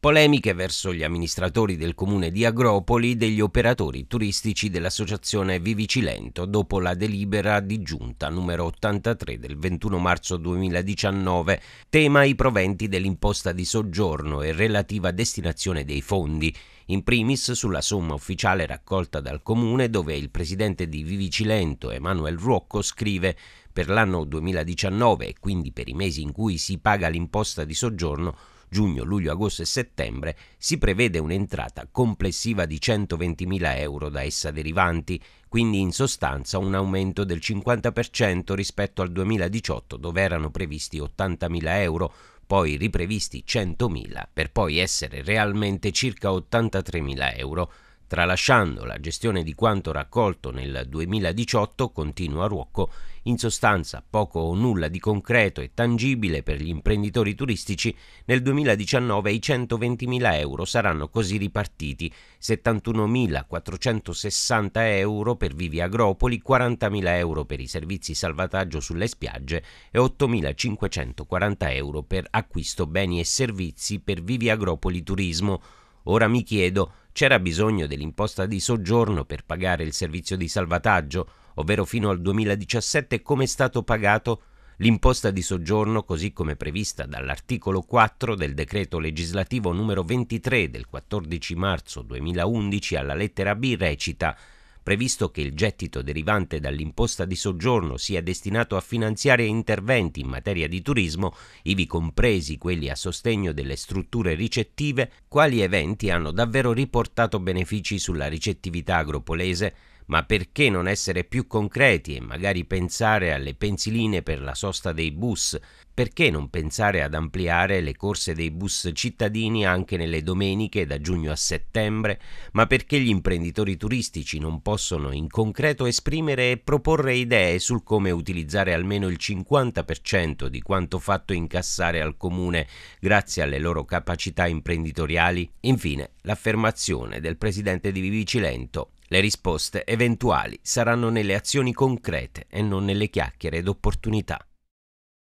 polemiche verso gli amministratori del comune di Agropoli degli operatori turistici dell'associazione Vivi Cilento dopo la delibera di giunta numero 83 del 21 marzo 2019, tema i proventi dell'imposta di soggiorno e relativa destinazione dei fondi, in primis sulla somma ufficiale raccolta dal comune dove il presidente di Vivi Cilento, Emanuel Ruocco scrive per l'anno 2019 e quindi per i mesi in cui si paga l'imposta di soggiorno giugno, luglio, agosto e settembre, si prevede un'entrata complessiva di 120.000 euro da essa derivanti, quindi in sostanza un aumento del 50% rispetto al 2018 dove erano previsti 80.000 euro, poi riprevisti 100.000 per poi essere realmente circa 83.000 euro Tralasciando la gestione di quanto raccolto nel 2018, continua Ruocco, in sostanza poco o nulla di concreto e tangibile per gli imprenditori turistici, nel 2019 i 120.000 euro saranno così ripartiti, 71.460 euro per Vivi Agropoli, 40.000 euro per i servizi salvataggio sulle spiagge e 8.540 euro per acquisto beni e servizi per Vivi Agropoli Turismo. Ora mi chiedo c'era bisogno dell'imposta di soggiorno per pagare il servizio di salvataggio, ovvero fino al 2017 come è stato pagato l'imposta di soggiorno così come prevista dall'articolo 4 del decreto legislativo numero 23 del 14 marzo 2011 alla lettera B recita previsto che il gettito derivante dall'imposta di soggiorno sia destinato a finanziare interventi in materia di turismo, ivi compresi quelli a sostegno delle strutture ricettive, quali eventi hanno davvero riportato benefici sulla ricettività agropolese, ma perché non essere più concreti e magari pensare alle pensiline per la sosta dei bus? Perché non pensare ad ampliare le corse dei bus cittadini anche nelle domeniche da giugno a settembre? Ma perché gli imprenditori turistici non possono in concreto esprimere e proporre idee sul come utilizzare almeno il 50% di quanto fatto incassare al comune grazie alle loro capacità imprenditoriali? Infine, l'affermazione del presidente di Vivicilento le risposte eventuali saranno nelle azioni concrete e non nelle chiacchiere d'opportunità.